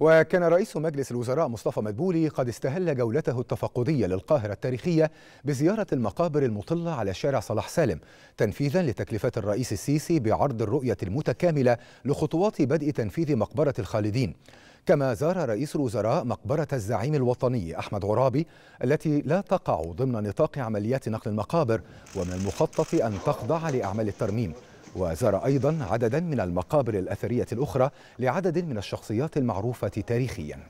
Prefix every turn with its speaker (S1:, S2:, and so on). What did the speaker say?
S1: وكان رئيس مجلس الوزراء مصطفى مدبولي قد استهل جولته التفقدية للقاهرة التاريخية بزيارة المقابر المطلة على شارع صلاح سالم تنفيذا لتكلفة الرئيس السيسي بعرض الرؤية المتكاملة لخطوات بدء تنفيذ مقبرة الخالدين كما زار رئيس الوزراء مقبرة الزعيم الوطني أحمد عرابي التي لا تقع ضمن نطاق عمليات نقل المقابر ومن المخطط أن تخضع لأعمال الترميم وزار أيضا عددا من المقابر الأثرية الأخرى لعدد من الشخصيات المعروفة تاريخيا